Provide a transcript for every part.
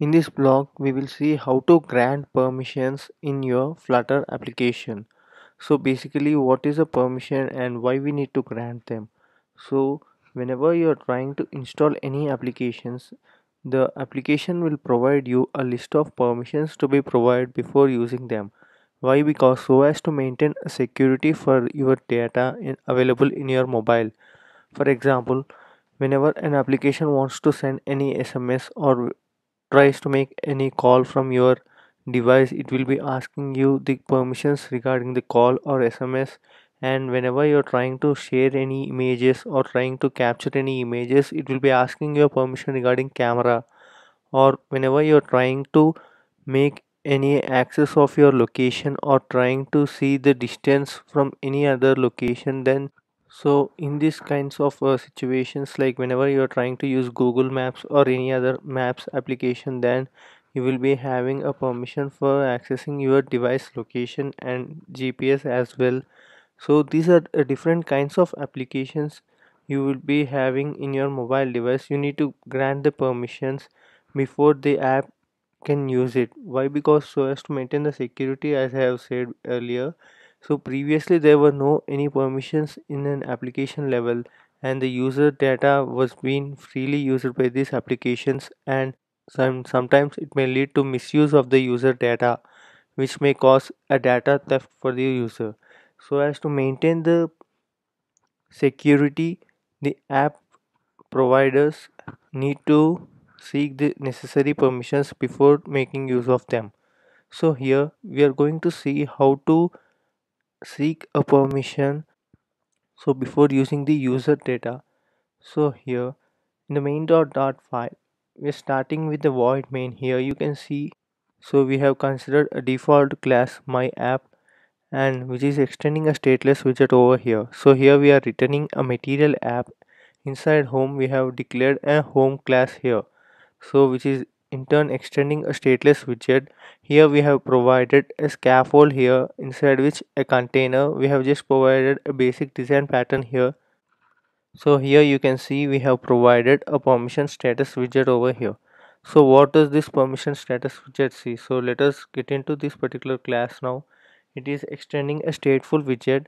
In this blog, we will see how to grant permissions in your Flutter application. So basically what is a permission and why we need to grant them. So whenever you are trying to install any applications, the application will provide you a list of permissions to be provided before using them. Why? Because so as to maintain security for your data in available in your mobile. For example, whenever an application wants to send any SMS or tries to make any call from your device it will be asking you the permissions regarding the call or sms and whenever you're trying to share any images or trying to capture any images it will be asking your permission regarding camera or whenever you're trying to make any access of your location or trying to see the distance from any other location then so in these kinds of uh, situations, like whenever you are trying to use Google Maps or any other maps application, then you will be having a permission for accessing your device location and GPS as well. So these are uh, different kinds of applications you will be having in your mobile device. You need to grant the permissions before the app can use it. Why? Because so as to maintain the security, as I have said earlier so previously there were no any permissions in an application level and the user data was being freely used by these applications and some, sometimes it may lead to misuse of the user data which may cause a data theft for the user. So as to maintain the security the app providers need to seek the necessary permissions before making use of them. So here we are going to see how to seek a permission so before using the user data so here in the main.dart file we're starting with the void main here you can see so we have considered a default class my app and which is extending a stateless widget over here so here we are returning a material app inside home we have declared a home class here so which is in turn extending a stateless widget. Here we have provided a scaffold here inside which a container. We have just provided a basic design pattern here. So here you can see we have provided a permission status widget over here. So what does this permission status widget see? So let us get into this particular class now. It is extending a stateful widget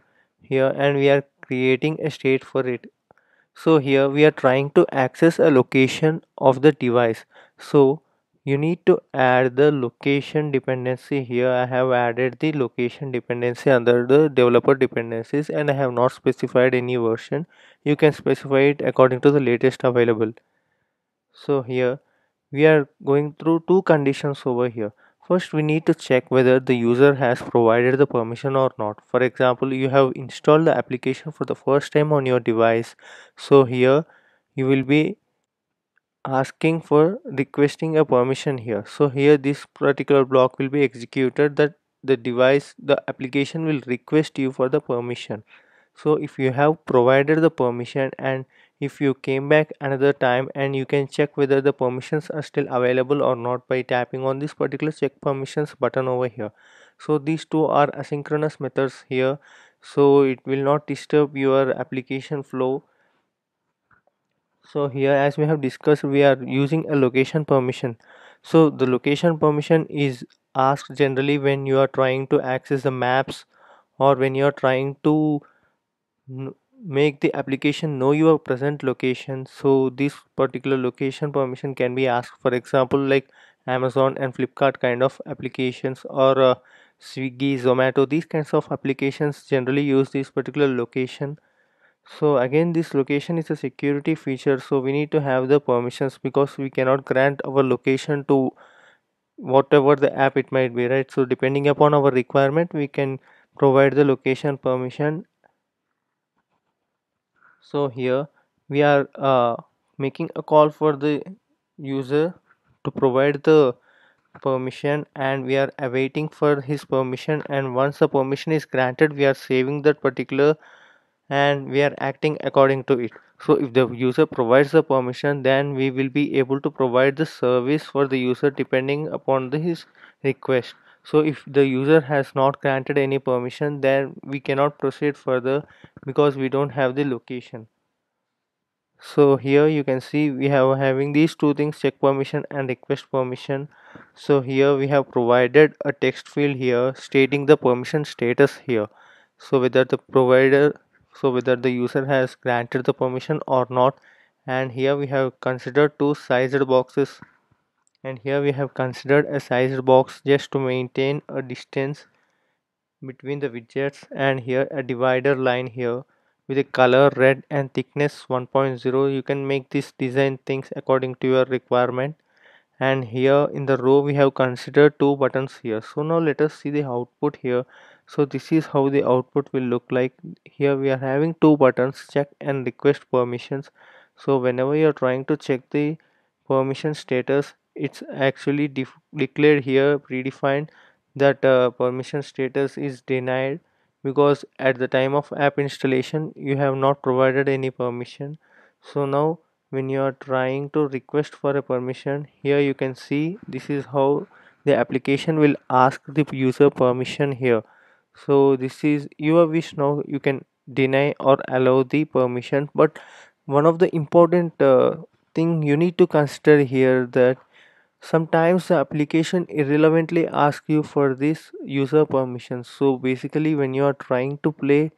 here and we are creating a state for it. So here we are trying to access a location of the device. So you need to add the location dependency here i have added the location dependency under the developer dependencies and i have not specified any version you can specify it according to the latest available so here we are going through two conditions over here first we need to check whether the user has provided the permission or not for example you have installed the application for the first time on your device so here you will be asking for requesting a permission here so here this particular block will be executed that the device the application will request you for the permission so if you have provided the permission and if you came back another time and you can check whether the permissions are still available or not by tapping on this particular check permissions button over here so these two are asynchronous methods here so it will not disturb your application flow so here as we have discussed we are using a location permission so the location permission is asked generally when you are trying to access the maps or when you are trying to make the application know your present location so this particular location permission can be asked for example like amazon and flipkart kind of applications or uh, swiggy zomato these kinds of applications generally use this particular location so again this location is a security feature so we need to have the permissions because we cannot grant our location to whatever the app it might be right so depending upon our requirement we can provide the location permission so here we are uh, making a call for the user to provide the permission and we are awaiting for his permission and once the permission is granted we are saving that particular and we are acting according to it so if the user provides the permission then we will be able to provide the service for the user depending upon the, his request so if the user has not granted any permission then we cannot proceed further because we don't have the location so here you can see we have having these two things check permission and request permission so here we have provided a text field here stating the permission status here so whether the provider so whether the user has granted the permission or not and here we have considered two sized boxes and here we have considered a sized box just to maintain a distance between the widgets and here a divider line here with a color red and thickness 1.0 you can make this design things according to your requirement and here in the row we have considered two buttons here so now let us see the output here so this is how the output will look like here we are having two buttons check and request permissions so whenever you're trying to check the permission status it's actually declared here predefined that uh, permission status is denied because at the time of app installation you have not provided any permission so now when you are trying to request for a permission here you can see this is how the application will ask the user permission here so this is your wish now you can deny or allow the permission but one of the important uh, thing you need to consider here that sometimes the application irrelevantly ask you for this user permission so basically when you are trying to play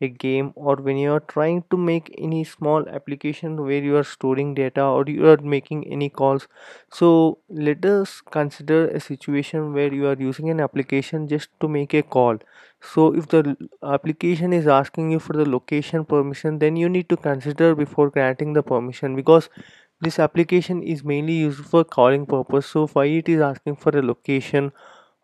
a game or when you are trying to make any small application where you are storing data or you are making any calls so let us consider a situation where you are using an application just to make a call so if the application is asking you for the location permission then you need to consider before granting the permission because this application is mainly used for calling purpose so why it is asking for a location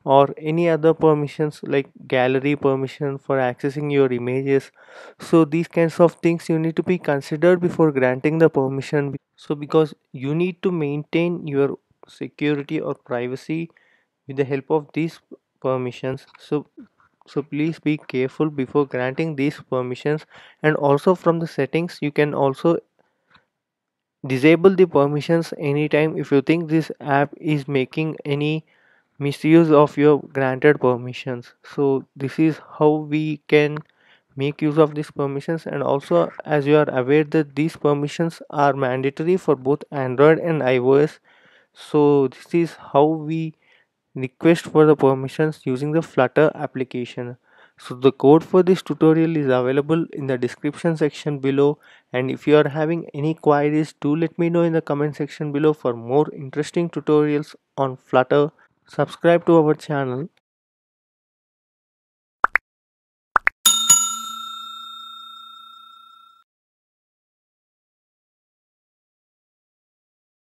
or any other permissions like gallery permission for accessing your images so these kinds of things you need to be considered before granting the permission so because you need to maintain your security or privacy with the help of these permissions so so please be careful before granting these permissions and also from the settings you can also disable the permissions anytime if you think this app is making any misuse of your granted permissions so this is how we can make use of these permissions and also as you are aware that these permissions are mandatory for both android and ios so this is how we request for the permissions using the flutter application so the code for this tutorial is available in the description section below and if you are having any queries do let me know in the comment section below for more interesting tutorials on flutter subscribe to our channel